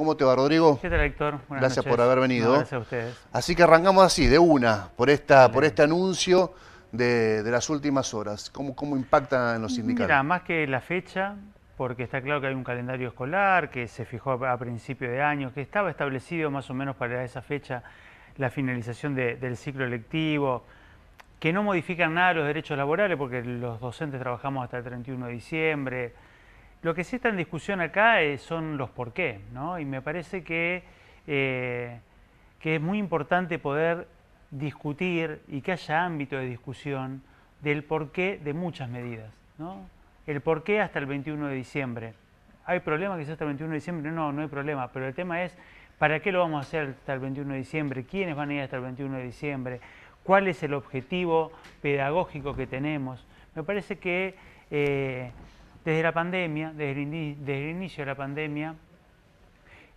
¿Cómo te va, Rodrigo? ¿Qué tal, Héctor? gracias por haber venido. gracias a ustedes. Así que arrancamos así, de una, por, esta, por este anuncio de, las últimas horas. ¿Cómo, ¿Cómo impacta en los sindicatos? Mira, más que la fecha, porque está claro que hay un calendario escolar que se fijó a principio de año, que estaba establecido más o menos para esa fecha la finalización del ciclo electivo, que no modifican nada los derechos laborales, porque los docentes trabajamos hasta el 31 de diciembre, lo que sí está en discusión acá eh, son los por qué, ¿no? Y me parece que, eh, que es muy importante poder discutir y que haya ámbito de discusión del porqué de muchas medidas, ¿no? El porqué hasta el 21 de diciembre. ¿Hay problema que sea hasta el 21 de diciembre? No, no hay problema, pero el tema es ¿para qué lo vamos a hacer hasta el 21 de diciembre? ¿Quiénes van a ir hasta el 21 de diciembre? ¿Cuál es el objetivo pedagógico que tenemos? Me parece que... Eh, desde la pandemia, desde el, inicio de la pandemia,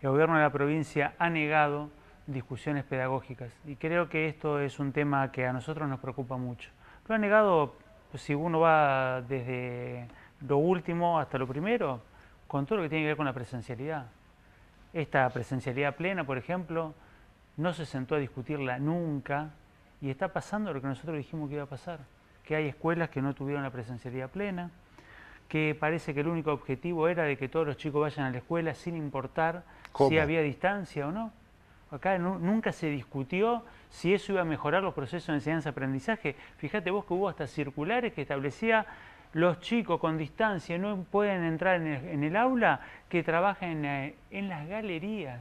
el gobierno de la provincia ha negado discusiones pedagógicas y creo que esto es un tema que a nosotros nos preocupa mucho. Lo ha negado, pues, si uno va desde lo último hasta lo primero, con todo lo que tiene que ver con la presencialidad. Esta presencialidad plena, por ejemplo, no se sentó a discutirla nunca y está pasando lo que nosotros dijimos que iba a pasar, que hay escuelas que no tuvieron la presencialidad plena, que parece que el único objetivo era de que todos los chicos vayan a la escuela sin importar si había distancia o no. Acá nunca se discutió si eso iba a mejorar los procesos de enseñanza-aprendizaje. Fíjate vos que hubo hasta circulares que establecía los chicos con distancia no pueden entrar en el, aula que trabajan en, eh, en las galerías.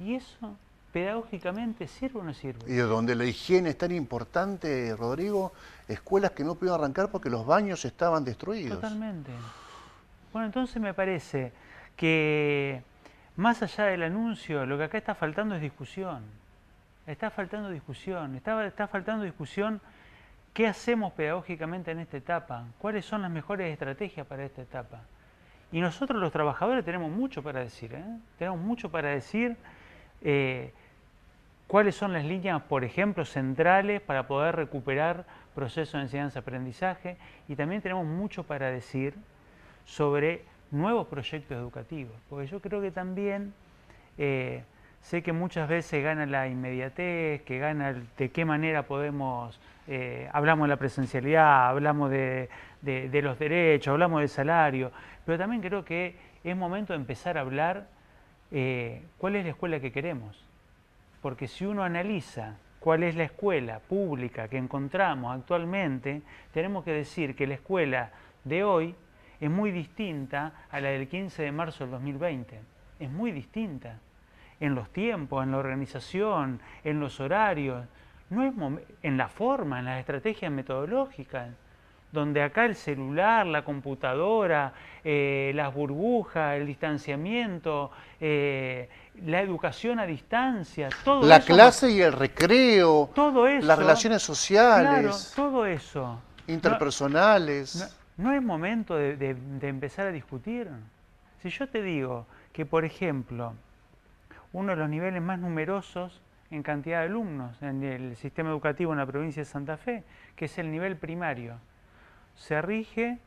¿Y eso? pedagógicamente sirve o no sirve. Y donde la higiene es tan importante, Rodrigo, escuelas que no pudieron arrancar porque los baños estaban destruidos. Totalmente. Bueno, entonces me parece que más allá del anuncio, lo que acá está faltando es discusión. Está faltando discusión. Está, faltando discusión qué hacemos pedagógicamente en esta etapa, cuáles son las mejores estrategias para esta etapa. Y nosotros los trabajadores tenemos mucho para decir, ¿eh? tenemos mucho para decir eh, cuáles son las líneas, por ejemplo, centrales para poder recuperar procesos de enseñanza-aprendizaje y también tenemos mucho para decir sobre nuevos proyectos educativos, porque yo creo que también eh, sé que muchas veces gana la inmediatez, que gana de qué manera podemos, eh, hablamos de la presencialidad, hablamos de, los derechos, hablamos de salario, pero también creo que es momento de empezar a hablar eh, cuál es la escuela que queremos porque si uno analiza cuál es la escuela pública que encontramos actualmente, tenemos que decir que la escuela de hoy es muy distinta a la del 15 de marzo del 2020. Es muy distinta en los tiempos, en la organización, en los horarios, no es en la forma, en las estrategias metodológicas donde acá el celular, la computadora, eh, las burbujas, el distanciamiento, eh, la educación a distancia, todo la eso. La clase y el recreo. Todo Las relaciones sociales. todo eso. Interpersonales. No, es momento de empezar a discutir. Si yo te digo que, por ejemplo, uno de los niveles más numerosos en cantidad de alumnos en el sistema educativo en la provincia de Santa Fe, que es el nivel primario se rige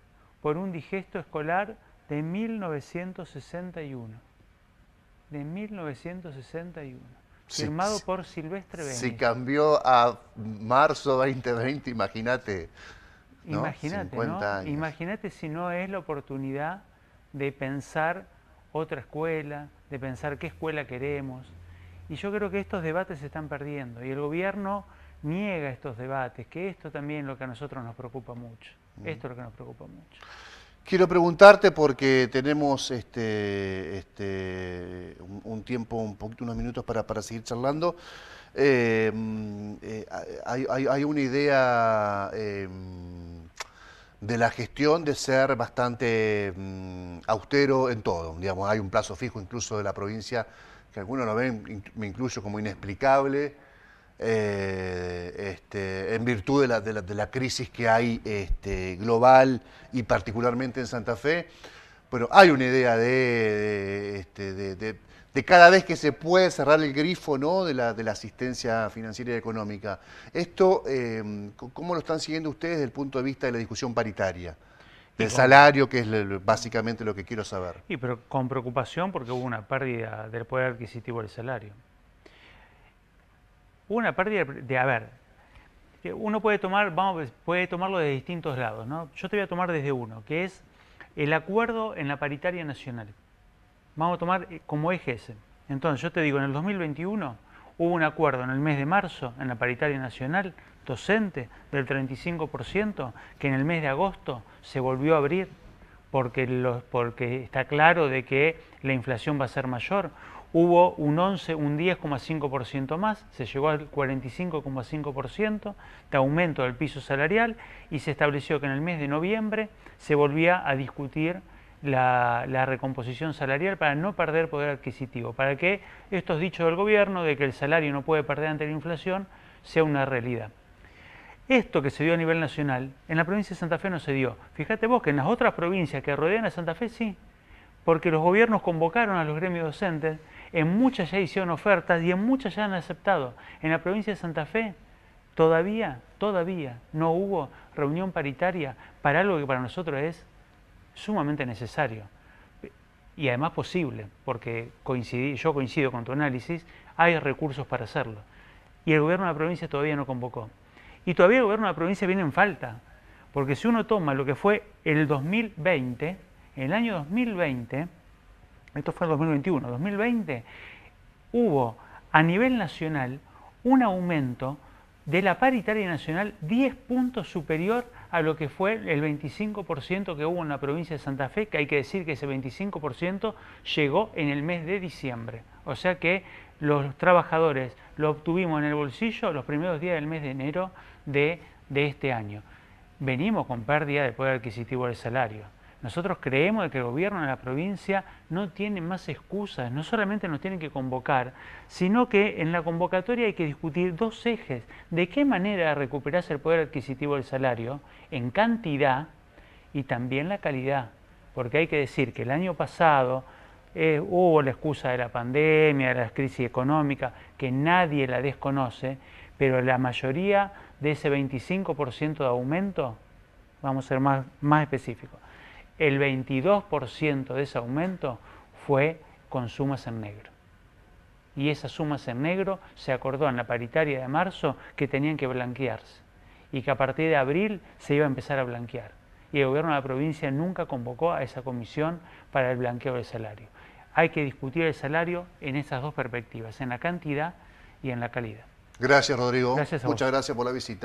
por un digesto escolar de 1961. De 1961. firmado por Silvestre Vélez. Si cambió a marzo 2020, imagínate. ¿no? Imagínate, Imagínate si no es la oportunidad de pensar otra escuela, de pensar qué escuela queremos. Y yo creo que estos debates se están perdiendo y el gobierno niega estos debates, que esto también es lo que a nosotros nos preocupa mucho. Esto es lo que nos preocupa mucho. Quiero preguntarte porque tenemos este, este un, tiempo, un poquito, unos minutos para, seguir charlando. Em, eh, hay, una idea em, de la gestión de ser bastante em, austero en todo. Digamos, hay un plazo fijo incluso de la provincia que algunos lo ven, me incluyo como inexplicable eh, este, en virtud de la, crisis que hay este, global y particularmente en Santa Fe. Pero hay una idea este, de, de, cada vez que se puede cerrar el grifo ¿no? de, la, la asistencia financiera y económica. ¿Esto em, cómo lo están siguiendo ustedes desde el punto de vista de la discusión paritaria? Del salario, que es básicamente lo que quiero saber. Sí, pero con preocupación porque hubo una pérdida del poder adquisitivo del salario una pérdida de a ver Uno puede, tomar, vamos, puede tomarlo de distintos lados. ¿no? Yo te voy a tomar desde uno, que es el acuerdo en la paritaria nacional. Vamos a tomar eh, como eje ese. Entonces, yo te digo, en el 2021 hubo un acuerdo en el mes de marzo en la paritaria nacional docente del 35%, que en el mes de agosto se volvió a abrir porque, los, porque está claro de que la inflación va a ser mayor hubo un 11, un 10,5% más, se llegó al 45,5% de aumento del piso salarial y se estableció que en el mes de noviembre se volvía a discutir la, la, recomposición salarial para no perder poder adquisitivo, para que estos dichos del gobierno de que el salario no puede perder ante la inflación sea una realidad. Esto que se dio a nivel nacional, en la provincia de Santa Fe no se dio. Fíjate vos que en las otras provincias que rodean a Santa Fe sí, porque los gobiernos convocaron a los gremios docentes, en muchas ya hicieron ofertas y en muchas ya han aceptado. En la provincia de Santa Fe todavía, todavía no hubo reunión paritaria para algo que para nosotros es sumamente necesario y además posible, porque yo coincido con tu análisis, hay recursos para hacerlo. Y el gobierno de la provincia todavía no convocó. Y todavía el gobierno de la provincia viene en falta, porque si uno toma lo que fue el 2020, en el año 2020, esto fue en 2021, 2020 hubo a nivel nacional un aumento de la paritaria nacional 10 puntos superior a lo que fue el 25% que hubo en la provincia de Santa Fe, que hay que decir que ese 25% llegó en el mes de diciembre. O sea que los trabajadores lo obtuvimos en el bolsillo los primeros días del mes de enero de, de este año. Venimos con pérdida de poder adquisitivo del salario. Nosotros creemos que el gobierno de la provincia no tiene más excusas, no solamente nos tienen que convocar, sino que en la convocatoria hay que discutir dos ejes. ¿De qué manera recuperarse el poder adquisitivo del salario? En cantidad y también la calidad. Porque hay que decir que el año pasado eh, hubo la excusa de la pandemia, de la crisis económica, que nadie la desconoce, pero la mayoría de ese 25% de aumento, vamos a ser más, más específicos, el 22% de ese aumento fue con sumas en negro. Y esas sumas en negro se acordó en la paritaria de marzo que tenían que blanquearse y que a partir de abril se iba a empezar a blanquear. Y el gobierno de la provincia nunca convocó a esa comisión para el blanqueo del salario. Hay que discutir el salario en esas dos perspectivas, en la cantidad y en la calidad. Gracias, Rodrigo. Muchas gracias por la visita.